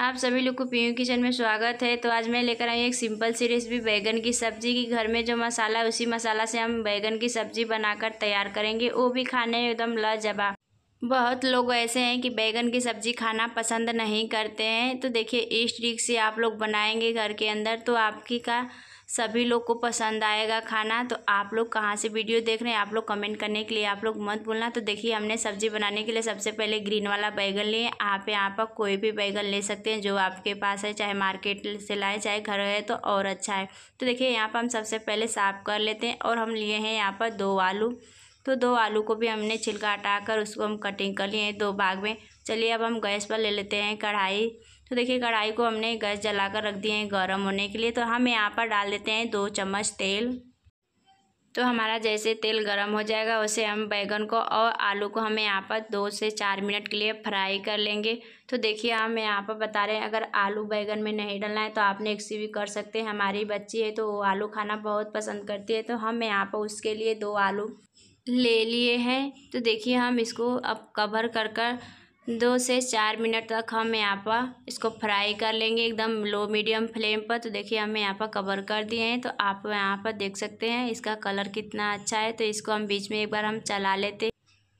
आप सभी लोग को पीयू किचन में स्वागत है तो आज मैं लेकर आई एक सिंपल सी रेसिपी बैगन की सब्ज़ी की घर में जो मसाला है उसी मसाला से हम बैगन की सब्ज़ी बनाकर तैयार करेंगे वो भी खाने में एकदम लाजवाब बहुत लोग ऐसे हैं कि बैगन की सब्ज़ी खाना पसंद नहीं करते हैं तो देखिए इस ट्रिक से आप लोग बनाएंगे घर के अंदर तो आपकी का सभी लोग को पसंद आएगा खाना तो आप लोग कहाँ से वीडियो देख रहे हैं आप लोग कमेंट करने के लिए आप लोग मत भूलना तो देखिए हमने सब्जी बनाने के लिए सबसे पहले ग्रीन वाला बैगन लिए आप यहाँ पर कोई भी बैगन ले सकते हैं जो आपके पास है चाहे मार्केट से लाए चाहे घर है तो और अच्छा है तो देखिए यहाँ पर हम सबसे पहले साफ़ कर लेते हैं और हम लिए हैं यहाँ पर दो आलू तो दो आलू को भी हमने छिलका हटा कर उसको हम कटिंग कर लिए दो भाग में चलिए अब हम गैस पर ले लेते हैं कढ़ाई तो देखिए कढ़ाई को हमने गैस जलाकर रख दिए हैं गर्म होने के लिए तो हम यहाँ पर डाल देते हैं दो चम्मच तेल तो हमारा जैसे तेल गर्म हो जाएगा उसे हम बैगन को और आलू को हमें यहाँ पर दो से चार मिनट के लिए फ्राई कर लेंगे तो देखिए हम यहाँ पर बता रहे हैं अगर आलू बैगन में नहीं डालना है तो आप सी भी कर सकते हैं हमारी बच्ची है तो वो आलू खाना बहुत पसंद करती है तो हम यहाँ पर उसके लिए दो आलू ले लिए हैं तो देखिए हम इसको अब कवर कर कर दो से चार मिनट तक हम यहाँ पर इसको फ्राई कर लेंगे एकदम लो मीडियम फ्लेम पर तो देखिए हमें यहाँ पर कवर कर दिए हैं तो आप यहाँ पर देख सकते हैं इसका कलर कितना अच्छा है तो इसको हम बीच में एक बार हम चला लेते हैं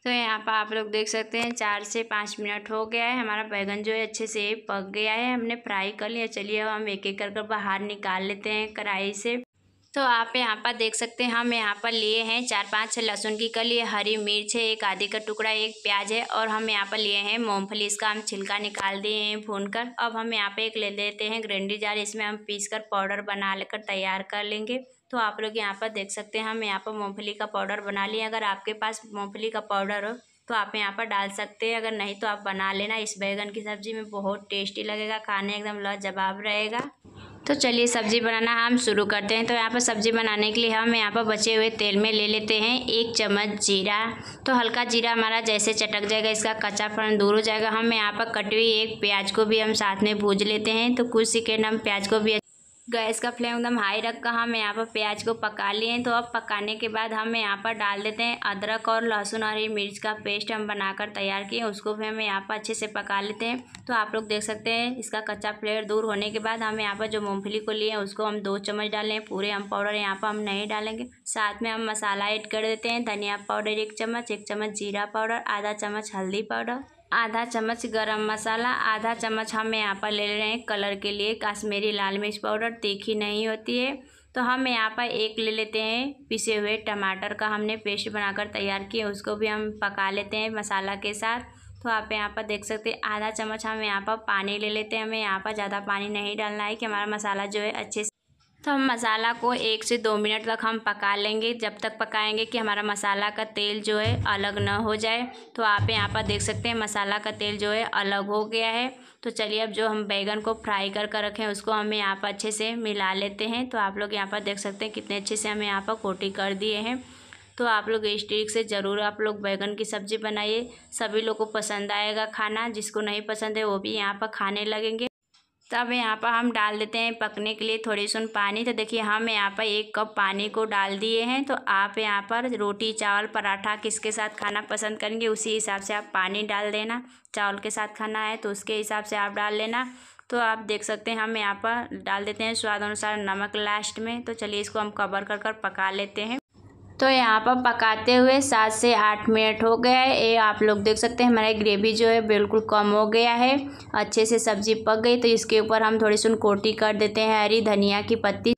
तो यहाँ पर आप लोग देख सकते हैं चार से पाँच मिनट हो गया है हमारा बैगन जो है अच्छे से पक गया है हमने फ्राई कर लिया चलिए अब हम एक एक कर कर बाहर निकाल लेते हैं कढ़ाई से तो आप यहाँ पर देख सकते हैं हम यहाँ पर लिए हैं चार पाँच लहसुन की कली हरी मिर्च है एक आदि का टुकड़ा एक प्याज है और हम यहाँ पर लिए हैं मूँगफली इसका हम छिलका निकाल दिए हैं भून कर अब हम यहाँ पे एक ले लेते हैं ग्रेंडी जार इसमें हम पीस कर पाउडर बना लेकर तैयार कर लेंगे तो आप लोग यहाँ पर देख सकते हैं हम यहाँ पर मूँगफली का पाउडर बना लिए अगर आपके पास मूँगफली का पाउडर हो तो आप यहाँ पर डाल सकते हैं अगर नहीं तो आप बना लेना इस बैगन की सब्ज़ी में बहुत टेस्टी लगेगा खाने एकदम लाजवाब रहेगा तो चलिए सब्ज़ी बनाना हम शुरू करते हैं तो यहाँ पर सब्ज़ी बनाने के लिए हम यहाँ पर बचे हुए तेल में ले लेते हैं एक चम्मच जीरा तो हल्का जीरा हमारा जैसे चटक जाएगा इसका कच्चापन दूर हो जाएगा हम यहाँ पर कटी हुई एक प्याज को भी हम साथ में भूज लेते हैं तो कुछ सेकेंड हम प्याज को भी गैस का फ्लेम एकदम हाई कर हम यहाँ पर प्याज को पका लिए हैं तो अब पकाने के बाद हम यहाँ पर डाल देते हैं अदरक और लहसुन और ये मिर्च का पेस्ट हम बनाकर तैयार किए उसको भी हम यहाँ पर अच्छे से पका लेते हैं तो आप लोग देख सकते हैं इसका कच्चा फ्लेवर दूर होने के बाद हम यहाँ पर जो मूँगफली को लिए हैं उसको हम दो चम्मच डालें पूरे हम पाउडर यहाँ पर हम नहीं डालेंगे साथ में हम मसाला ऐड कर देते हैं धनिया पाउडर एक चम्मच एक चम्मच जीरा पाउडर आधा चम्मच हल्दी पाउडर आधा चम्मच गरम मसाला आधा चम्मच हम यहाँ पर ले रहे हैं कलर के लिए काश्मीरी लाल मिर्च पाउडर तीखी नहीं होती है तो हम यहाँ पर एक ले लेते हैं पिसे हुए टमाटर का हमने पेस्ट बनाकर तैयार किया उसको भी हम पका लेते हैं मसाला के साथ तो आप यहाँ पर देख सकते हैं आधा चम्मच हम यहाँ पर पानी ले लेते हैं हमें यहाँ पर ज़्यादा पानी नहीं डालना है कि हमारा मसाला जो है अच्छे से तो हम मसाला को एक से दो मिनट तक हम पका लेंगे जब तक पकाएंगे कि हमारा मसाला का तेल जो है अलग ना हो जाए तो आप यहाँ पर देख सकते हैं मसाला का तेल जो है अलग हो गया है तो चलिए अब जो हम बैगन को फ्राई कर कर रखें उसको हमें यहाँ पर अच्छे से मिला लेते हैं तो आप लोग यहाँ पर देख सकते हैं कितने अच्छे से हमें यहाँ पर कोटी कर दिए हैं तो आप लोग इस ट्रिक से ज़रूर आप लोग बैगन की सब्ज़ी बनाइए सभी लोग को पसंद आएगा खाना जिसको नहीं पसंद है वो भी यहाँ पर खाने लगेंगे तब तो यहाँ पर हम डाल देते हैं पकने के लिए थोड़ी सुन पानी तो देखिए हम यहाँ पर एक कप पानी को डाल दिए हैं तो आप यहाँ पर रोटी चावल पराठा किसके साथ खाना पसंद करेंगे उसी हिसाब से आप पानी डाल देना चावल के साथ खाना है तो उसके हिसाब से आप डाल लेना तो आप देख सकते हैं हम यहाँ पर डाल देते हैं स्वाद अनुसार नमक लास्ट में तो चलिए इसको हम कवर कर कर पका लेते हैं तो यहाँ पर पकाते हुए सात से आठ मिनट हो गया है ये आप लोग देख सकते हैं हमारा ग्रेवी जो है बिल्कुल कम हो गया है अच्छे से सब्ज़ी पक गई तो इसके ऊपर हम थोड़ी सी कोटी कर देते हैं हरी धनिया की पत्ती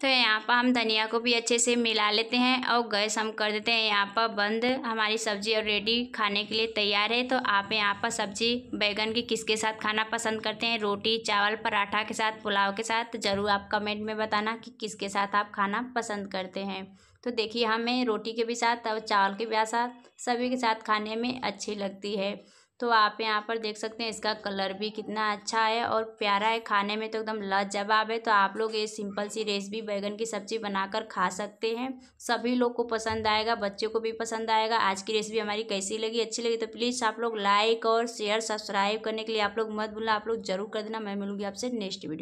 तो यहाँ पर हम धनिया को भी अच्छे से मिला लेते हैं और गैस हम कर देते हैं यहाँ पर बंद हमारी सब्ज़ी और रेडी खाने के लिए तैयार है तो आप यहाँ पर सब्ज़ी बैगन की किसके साथ खाना पसंद करते हैं रोटी चावल पराठा के साथ पुलाव के साथ ज़रूर आप कमेंट में बताना कि किसके साथ आप खाना पसंद करते हैं तो देखिए हमें रोटी के भी साथ और चावल के भी साथ सभी के साथ खाने में अच्छी लगती है तो आप यहाँ पर देख सकते हैं इसका कलर भी कितना अच्छा है और प्यारा है खाने में तो एकदम लाजवाब है तो आप लोग ये सिंपल सी रेसिपी बैगन की सब्ज़ी बनाकर खा सकते हैं सभी लोग को पसंद आएगा बच्चों को भी पसंद आएगा आज की रेसिपी हमारी कैसी लगी अच्छी लगी तो प्लीज़ आप लोग लाइक और शेयर सब्सक्राइब करने के लिए आप लोग मत भूलना आप लोग जरूर कर देना मैं मिलूँगी आपसे नेक्स्ट वीडियो